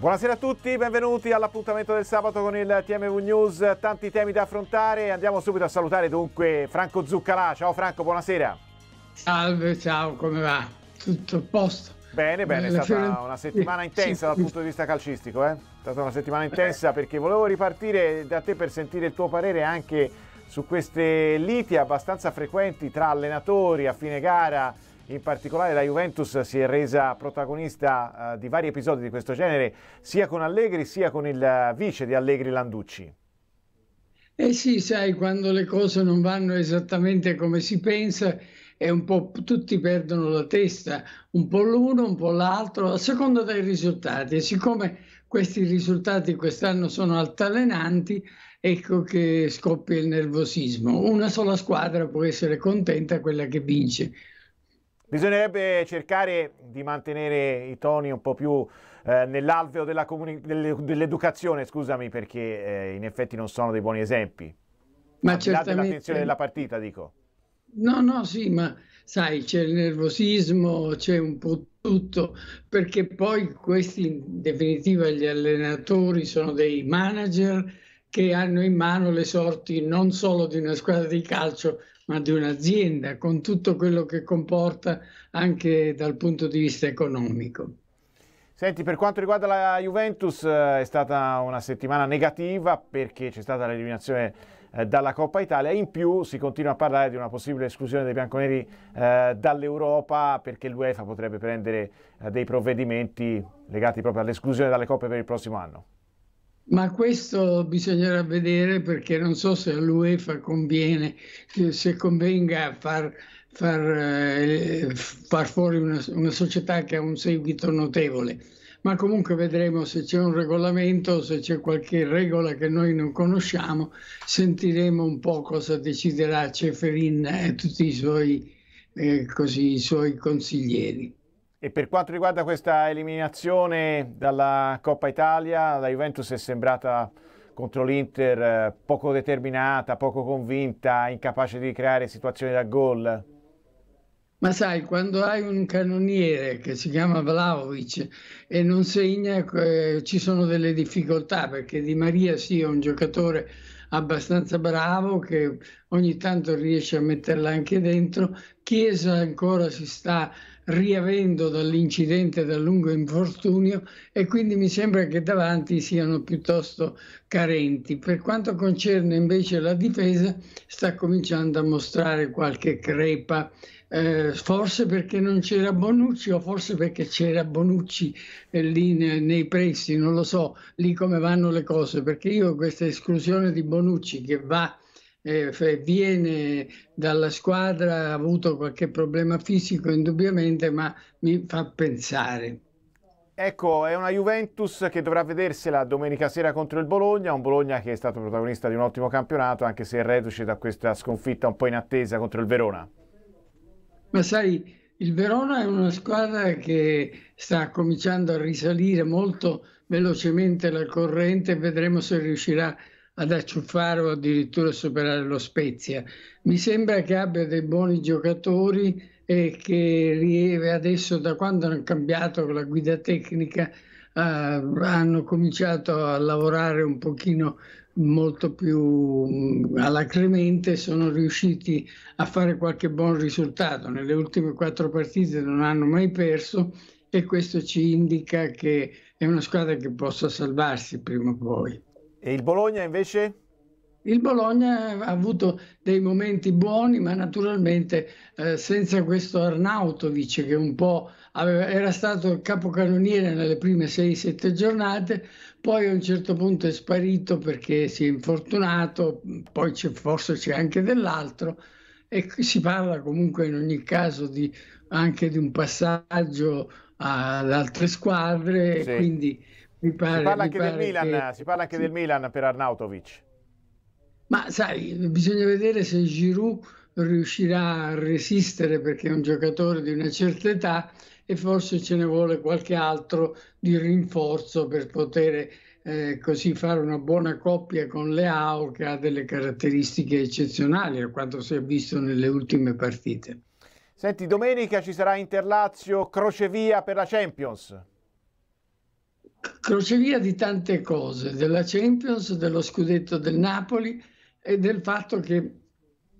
Buonasera a tutti, benvenuti all'appuntamento del sabato con il TMV News, tanti temi da affrontare, andiamo subito a salutare dunque Franco Zuccalà, ciao Franco, buonasera. Salve, ciao, come va? Tutto a posto? Bene, bene, è stata una settimana intensa dal punto di vista calcistico, eh? è stata una settimana eh. intensa perché volevo ripartire da te per sentire il tuo parere anche su queste liti abbastanza frequenti tra allenatori a fine gara, in particolare la Juventus si è resa protagonista eh, di vari episodi di questo genere, sia con Allegri sia con il vice di Allegri Landucci. Eh sì, sai, quando le cose non vanno esattamente come si pensa, è un po' tutti perdono la testa, un po' l'uno, un po' l'altro, a seconda dei risultati. E siccome questi risultati quest'anno sono altalenanti, ecco che scoppia il nervosismo. Una sola squadra può essere contenta, quella che vince Bisognerebbe cercare di mantenere i toni un po' più eh, nell'alveo comuni- dell'educazione, scusami, perché eh, in effetti non sono dei buoni esempi. Ma Al certamente... Dell'attenzione della partita, dico. No, no, sì, ma sai, c'è il nervosismo, c'è un po' tutto, perché poi questi, in definitiva, gli allenatori sono dei manager che hanno in mano le sorti non solo di una squadra di calcio, ma di un'azienda, con tutto quello che comporta anche dal punto di vista economico. Senti, per quanto riguarda la Juventus eh, è stata una settimana negativa perché c'è stata l'eliminazione eh, dalla Coppa Italia, in più si continua a parlare di una possibile esclusione dei bianconeri eh, dall'Europa perché l'UEFA potrebbe prendere dei provvedimenti legati proprio all'esclusione dalle coppe per il prossimo anno. Ma questo bisognerà vedere perché non so se all'UEFA conviene, eh, se convenga far, far, eh, far fuori una, una società che ha un seguito notevole ma comunque vedremo se c'è un regolamento, se c'è qualche regola che noi non conosciamo, sentiremo un po' cosa deciderà Ceferin e tutti i suoi, eh, così, i suoi consiglieri. E per quanto riguarda questa eliminazione dalla Coppa Italia, la Juventus è sembrata contro l'Inter eh, poco determinata, poco convinta, incapace di creare situazioni da gol. Ma sai, quando hai un cannoniere che si chiama Vlaovic e non segna, eh, ci sono delle difficoltà perché Di Maria sì, è un giocatore abbastanza bravo che ogni tanto riesce a metterla anche dentro. Chiesa ancora si sta riavendo dall'incidente, dal lungo infortunio e quindi mi sembra che davanti siano piuttosto carenti. Per quanto concerne invece la difesa, sta cominciando a mostrare qualche crepa. Eh, forse perché non c'era Bonucci o forse perché c'era Bonucci eh, lì ne, nei pressi, non lo so, lì come vanno le cose, perché io questa esclusione di Bonucci che va eh, viene dalla squadra, ha avuto qualche problema fisico indubbiamente, ma mi fa pensare. Ecco, è una Juventus che dovrà vedersela domenica sera contro il Bologna, un Bologna che è stato protagonista di un ottimo campionato, anche se reduce da questa sconfitta un po' in attesa contro il Verona. Ma sai, il Verona è una squadra che sta cominciando a risalire molto velocemente la corrente, vedremo se riuscirà a ad acciuffare o addirittura superare lo Spezia. Mi sembra che abbia dei buoni giocatori e che adesso da quando hanno cambiato la guida tecnica eh, hanno cominciato a lavorare un pochino molto più mm, alacremente Clemente sono riusciti a fare qualche buon risultato nelle ultime quattro partite non hanno mai perso e questo ci indica che è una squadra che possa salvarsi prima o poi e il Bologna invece? Il Bologna ha avuto dei momenti buoni, ma naturalmente eh, senza questo Arnautovic che un po' aveva, era stato il capocannoniere nelle prime 6-7 giornate, poi a un certo punto è sparito perché si è infortunato, poi c'è, forse c'è anche dell'altro e si parla comunque in ogni caso di, anche di un passaggio ad altre squadre, sì. quindi mi pare, si parla anche, del Milan, che... si parla anche sì. del Milan per Arnautovic. Ma sai, bisogna vedere se Giroud riuscirà a resistere perché è un giocatore di una certa età e forse ce ne vuole qualche altro di rinforzo per poter eh, così fare una buona coppia con Leao che ha delle caratteristiche eccezionali a quanto si è visto nelle ultime partite. Senti, domenica ci sarà Interlazio Crocevia per la Champions crocevia di tante cose, della Champions, dello scudetto del Napoli e del fatto che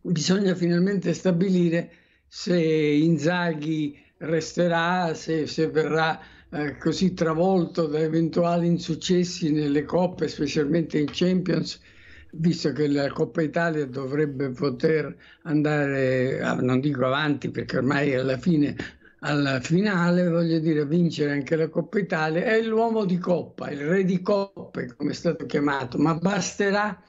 bisogna finalmente stabilire se Inzaghi resterà, se, se verrà eh, così travolto da eventuali insuccessi nelle coppe, specialmente in Champions, visto che la Coppa Italia dovrebbe poter andare, ah, non dico avanti perché ormai alla fine alla finale, voglio dire, vincere anche la Coppa Italia, è l'uomo di Coppa, il re di Coppe, come è stato chiamato, ma basterà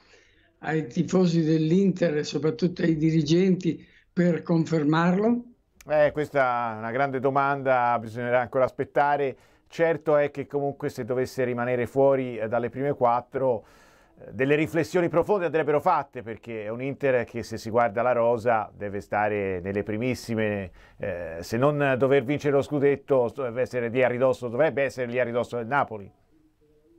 ai tifosi dell'Inter e soprattutto ai dirigenti per confermarlo? Eh, questa è una grande domanda, bisognerà ancora aspettare. Certo è che comunque se dovesse rimanere fuori eh, dalle prime quattro delle riflessioni profonde andrebbero fatte perché è un Inter che se si guarda la rosa deve stare nelle primissime, eh, se non dover vincere lo scudetto dovrebbe essere lì a ridosso, dovrebbe essere lì a ridosso del Napoli.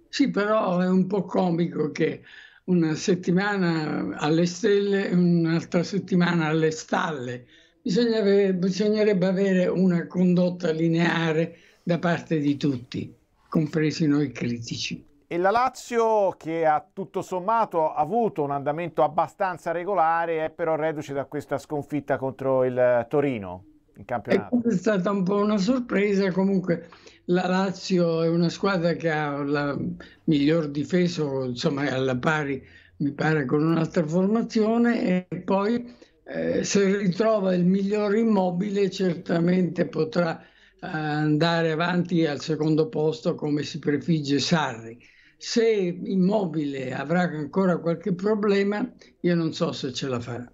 Sì, però è un po' comico che una settimana alle stelle e un'altra settimana alle stalle. Bisognerebbe, bisognerebbe avere una condotta lineare da parte di tutti, compresi noi critici e la Lazio che ha tutto sommato avuto un andamento abbastanza regolare è però reduce da questa sconfitta contro il eh, Torino in eh, campionato. È stata un po' una sorpresa, comunque la Lazio è una squadra che ha la miglior difesa, insomma è alla pari mi pare con un'altra formazione e poi eh, se ritrova il miglior immobile certamente potrà eh, andare avanti al secondo posto come si prefigge Sarri se immobile avrà ancora qualche problema, io non so se ce la farà.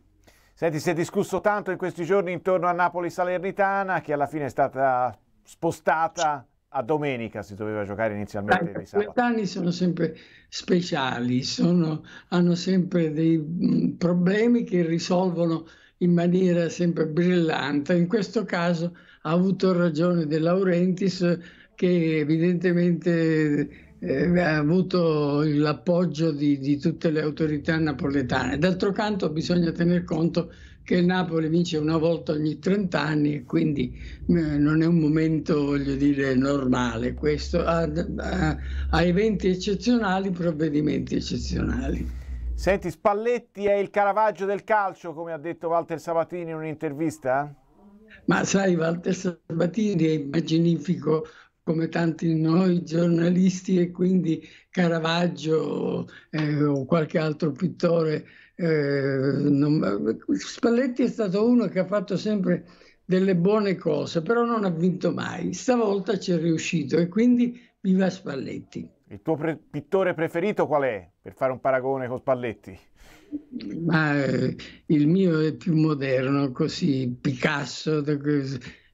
Senti, si è discusso tanto in questi giorni intorno a Napoli-Salernitana, che alla fine è stata spostata a domenica si doveva giocare inizialmente ecco, di sabato. Gli anni sono sempre speciali, sono, hanno sempre dei mm, problemi che risolvono in maniera sempre brillante. In questo caso ha avuto ragione De Laurentiis che evidentemente eh, ha avuto l'appoggio di, di, tutte le autorità napoletane. D'altro canto bisogna tener conto che il Napoli vince una volta ogni 30 anni e quindi eh, non è un momento, voglio dire, normale questo, a, a, a eventi eccezionali, provvedimenti eccezionali. Senti, Spalletti è il Caravaggio del calcio, come ha detto Walter Sabatini in un'intervista? Ma sai, Walter Sabatini è immaginifico come tanti noi giornalisti e quindi Caravaggio eh, o qualche altro pittore. Eh, non... Spalletti è stato uno che ha fatto sempre delle buone cose, però non ha vinto mai. Stavolta ci è riuscito e quindi viva Spalletti. Il tuo pre- pittore preferito qual è, per fare un paragone con Spalletti? Ma, eh, il mio è più moderno, così Picasso.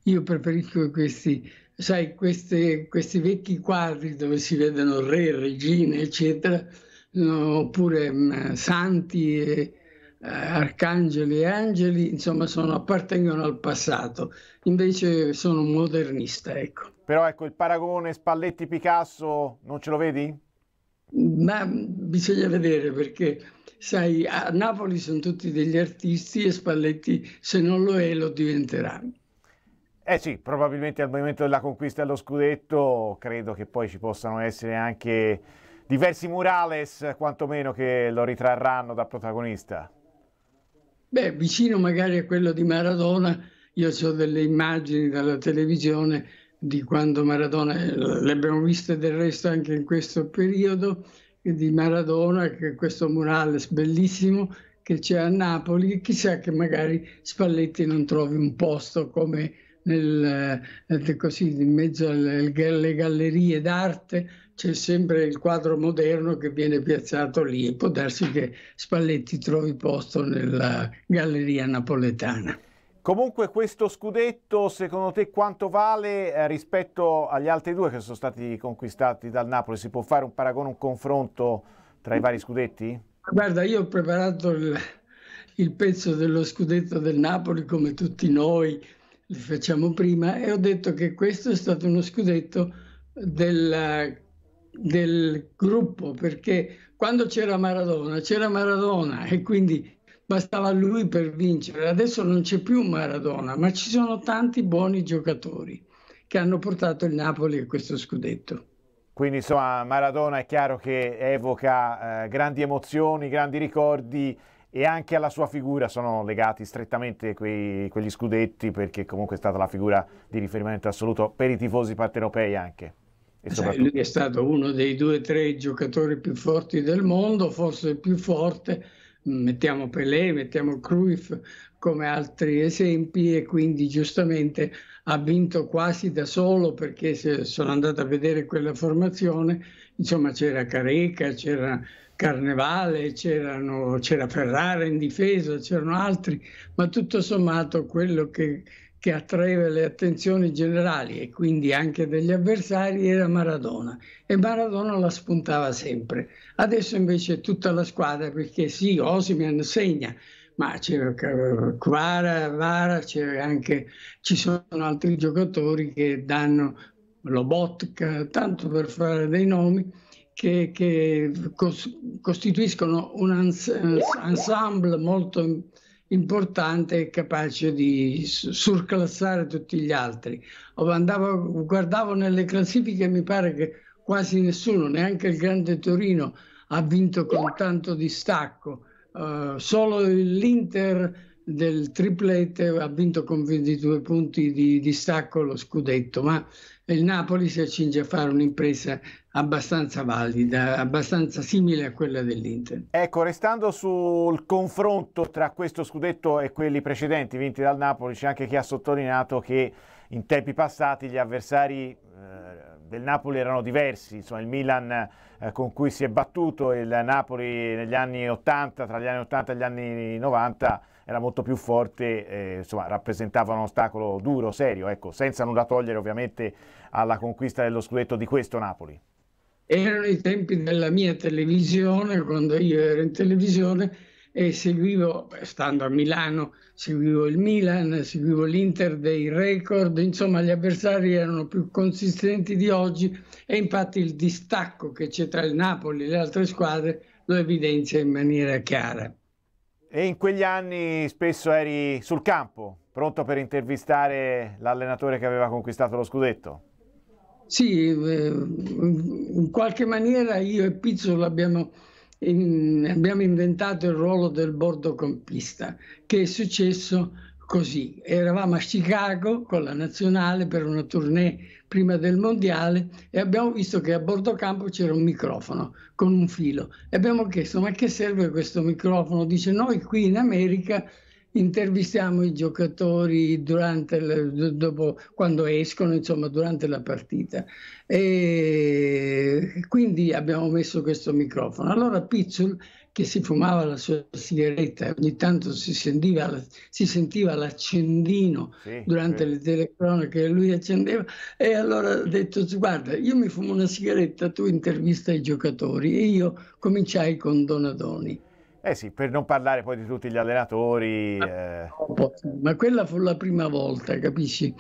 Io preferisco questi sai, queste, questi vecchi quadri dove si vedono re, regine, eccetera, oppure mh, mm, santi, e, eh, arcangeli e angeli, insomma, sono, appartengono al passato. Invece sono modernista, ecco. Però ecco, il paragone Spalletti-Picasso non ce lo vedi? Ma bisogna vedere perché, sai, a Napoli sono tutti degli artisti e Spalletti, se non lo è, lo diventerà. Eh sì, probabilmente al momento della conquista dello scudetto credo che poi ci possano essere anche diversi murales, quantomeno che lo ritrarranno da protagonista. Beh, vicino magari a quello di Maradona, io ho delle immagini dalla televisione di quando Maradona, le abbiamo viste del resto anche in questo periodo, di Maradona, che questo murales bellissimo che c'è a Napoli, chissà che magari Spalletti non trovi un posto come nel, così, in mezzo alle, gallerie d'arte c'è sempre il quadro moderno che viene piazzato lì e può darsi che Spalletti trovi posto nella galleria napoletana. Comunque questo scudetto secondo te quanto vale eh, rispetto agli altri due che sono stati conquistati dal Napoli? Si può fare un paragone, un confronto tra i vari scudetti? Guarda, io ho preparato il, il pezzo dello scudetto del Napoli come tutti noi le facciamo prima e ho detto che questo è stato uno scudetto della, del gruppo perché quando c'era Maradona c'era Maradona e quindi bastava lui per vincere. Adesso non c'è più Maradona, ma ci sono tanti buoni giocatori che hanno portato il Napoli a questo scudetto. Quindi insomma Maradona è chiaro che evoca eh, grandi emozioni, grandi ricordi e anche alla sua figura sono legati strettamente quei, quegli scudetti perché comunque è stata la figura di riferimento assoluto per i tifosi partenopei anche. Soprattutto... Lui è stato uno dei due o tre giocatori più forti del mondo, forse il più forte, mettiamo Pelé, mettiamo Cruyff come altri esempi e quindi giustamente ha vinto quasi da solo perché se sono andato a vedere quella formazione, insomma c'era Careca, c'era Carnevale, c'era Ferrara in difesa, c'erano altri, ma tutto sommato quello che, che attraeva le attenzioni generali e quindi anche degli avversari era Maradona e Maradona la spuntava sempre. Adesso invece tutta la squadra, perché sì, Osiman segna, ma c'era Quara, Vara, anche, ci sono altri giocatori che danno Lobotka, tanto per fare dei nomi che, che cos, costituiscono un ensemble molto importante e capace di surclassare tutti gli altri. Andavo, guardavo nelle classifiche e mi pare che quasi nessuno, neanche il Grande Torino, ha vinto con tanto distacco. Uh, solo l'Inter del triplete, ha vinto con 22 punti di distacco lo scudetto, ma il Napoli si accinge a fare un'impresa abbastanza valida, abbastanza simile a quella dell'Inter. Ecco, restando sul confronto tra questo scudetto e quelli precedenti vinti dal Napoli, c'è anche chi ha sottolineato che in tempi passati gli avversari eh, del Napoli erano diversi, insomma il Milan eh, con cui si è battuto, il Napoli negli anni 80, tra gli anni 80 e gli anni 90 era molto più forte, eh, insomma, rappresentava un ostacolo duro, serio, ecco, senza nulla togliere ovviamente alla conquista dello scudetto di questo Napoli. Erano i tempi della mia televisione, quando io ero in televisione e seguivo, stando a Milano, seguivo il Milan, seguivo l'Inter dei record, insomma gli avversari erano più consistenti di oggi e infatti il distacco che c'è tra il Napoli e le altre squadre lo evidenzia in maniera chiara. E in quegli anni spesso eri sul campo, pronto per intervistare l'allenatore che aveva conquistato lo scudetto. Sì, eh, in qualche maniera io e Pizzo abbiamo, in, abbiamo inventato il ruolo del bordocampista, che è successo così. Eravamo a Chicago con la nazionale per una tournée prima del mondiale e abbiamo visto che a bordo campo c'era un microfono con un filo e abbiamo chiesto ma che serve questo microfono? Dice noi qui in America intervistiamo i giocatori durante la, dopo, quando escono, insomma, durante la partita. E quindi abbiamo messo questo microfono. Allora Pizzul, che si fumava la sua sigaretta, ogni tanto si sentiva, si sentiva l'accendino sì, durante sì. le telecronache che lui accendeva, e allora ha detto, guarda, io mi fumo una sigaretta, tu intervista i giocatori, e io cominciai con Donadoni. Eh sì, per non parlare poi di tutti gli allenatori. Eh. Ma quella fu la prima volta, capisci?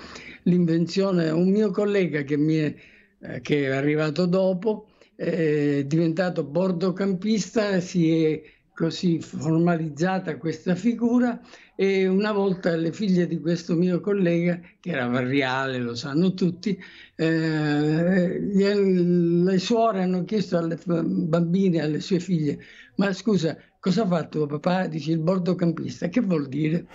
L'invenzione, un mio collega che, mi è, eh, che è arrivato dopo, è diventato bordocampista, si è così formalizzata questa figura e una volta le figlie di questo mio collega, che era Varriale, lo sanno tutti, eh, le suore hanno chiesto alle bambine, alle sue figlie, ma scusa, Cosa ha fatto papà? Dice il bordocampista. Che vuol dire?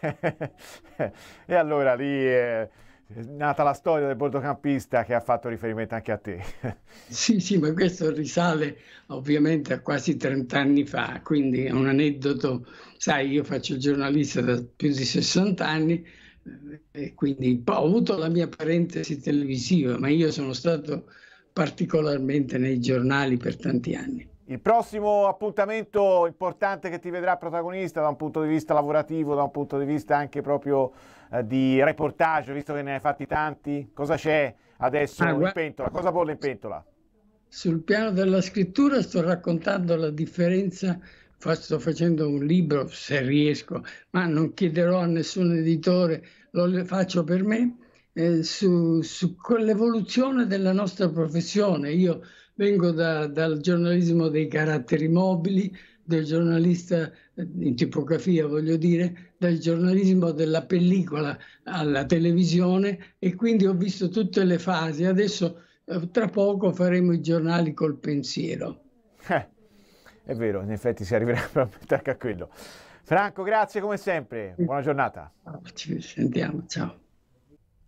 e allora lì eh, è nata la storia del bordocampista che ha fatto riferimento anche a te. sì, sì, ma questo risale ovviamente a quasi 30 anni fa, quindi è un aneddoto. Sai, io faccio il giornalista da più di 60 anni eh, e quindi ho avuto la mia parentesi televisiva, ma io sono stato particolarmente nei giornali per tanti anni. Il prossimo appuntamento importante che ti vedrà protagonista da un punto di vista lavorativo, da un punto di vista anche proprio eh, di reportage, visto che ne hai fatti tanti, cosa c'è adesso ah, in pentola? Cosa bolle in pentola? Sul piano della scrittura sto raccontando la differenza, sto facendo un libro se riesco, ma non chiederò a nessun editore, lo faccio per me, eh, su, su quell'evoluzione della nostra professione. Io vengo da, dal giornalismo dei caratteri mobili, del giornalista eh, in tipografia, voglio dire, dal giornalismo della pellicola alla televisione e quindi ho visto tutte le fasi. Adesso eh, tra poco faremo i giornali col pensiero. Eh, è vero, in effetti si arriverà proprio a quello. Franco, grazie come sempre, buona giornata. Ci sentiamo, ciao.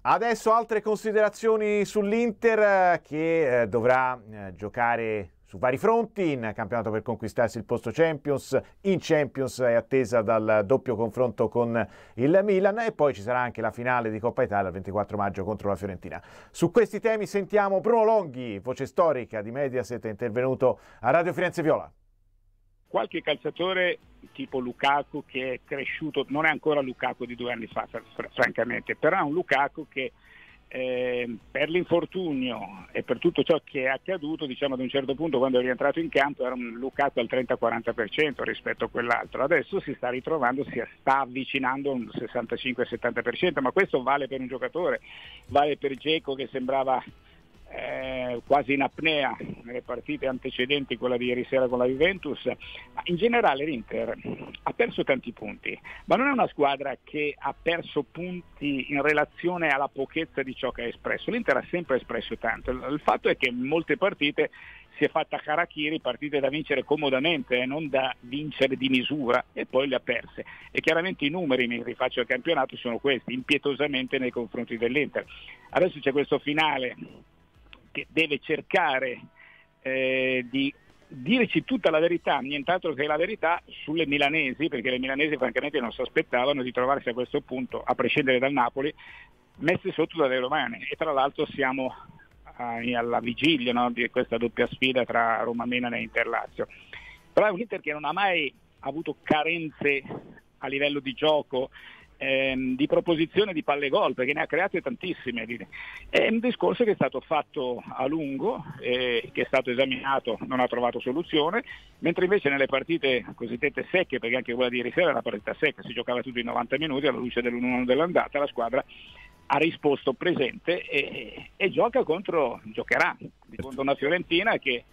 Adesso altre considerazioni sull'Inter eh, che eh, dovrà eh, giocare su vari fronti, in campionato per conquistarsi il posto Champions, in Champions è attesa dal doppio confronto con il Milan e poi ci sarà anche la finale di Coppa Italia il 24 maggio contro la Fiorentina. Su questi temi sentiamo Bruno Longhi, voce storica di Mediaset, intervenuto a Radio Firenze Viola qualche calciatore tipo Lukaku che è cresciuto, non è ancora Lukaku di due anni fa fr- francamente, però è un Lukaku che eh, per l'infortunio e per tutto ciò che è accaduto, diciamo ad un certo punto quando è rientrato in campo era un Lukaku al 30-40% rispetto a quell'altro, adesso si sta ritrovando, si sta avvicinando a un 65-70%, ma questo vale per un giocatore, vale per Geco che sembrava eh, quasi in apnea nelle partite antecedenti, quella di ieri sera con la Juventus, ma in generale l'Inter ha perso tanti punti, ma non è una squadra che ha perso punti in relazione alla pochezza di ciò che ha espresso, l'Inter ha sempre espresso tanto, il fatto è che in molte partite si è fatta Karakiri, partite da vincere comodamente e eh, non da vincere di misura e poi le ha perse. E chiaramente i numeri, mi rifaccio al campionato, sono questi, impietosamente nei confronti dell'Inter. Adesso c'è questo finale che deve cercare eh, di dirci tutta la verità, nient'altro che la verità sulle milanesi, perché le milanesi francamente non si aspettavano di trovarsi a questo punto, a prescindere dal Napoli, messe sotto dalle romane e tra l'altro siamo alla vigilia no, di questa doppia sfida tra Roma Mena e Inter Lazio. Però è un Inter che non ha mai avuto carenze a livello di gioco, ehm, di proposizione di palle gol, perché ne ha create tantissime. È un discorso che è stato fatto a lungo, eh, che è stato esaminato, non ha trovato soluzione, mentre invece nelle partite cosiddette secche, perché anche quella di ieri sera era una partita secca, si giocava tutto in 90 minuti alla luce dell'1-1 dell'andata, la squadra ha risposto presente e, e gioca contro, giocherà contro una Fiorentina che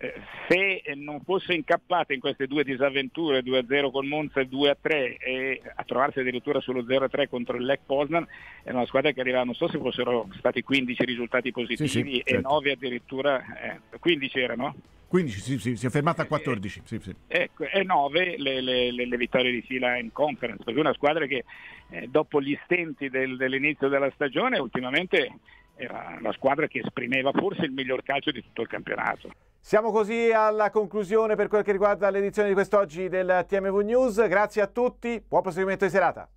eh, se non fosse incappata in queste due disavventure, 2-0 con Monza e 2-3, e a trovarsi addirittura sullo 0-3 contro il Lech Poznan, è una squadra che arrivava, non so se fossero stati 15 risultati positivi sì, sì, e 9 certo. addirittura, eh, 15 erano. 15, sì, sì, si è fermata a 14. Eh, sì, eh, ecco, e 9 le, le, le, le, vittorie di fila in conference, perché una squadra che eh, dopo gli stenti del, dell'inizio della stagione ultimamente era la squadra che esprimeva forse il miglior calcio di tutto il campionato. Siamo così alla conclusione per quel che riguarda l'edizione di quest'oggi del TMV News. Grazie a tutti, buon proseguimento di serata.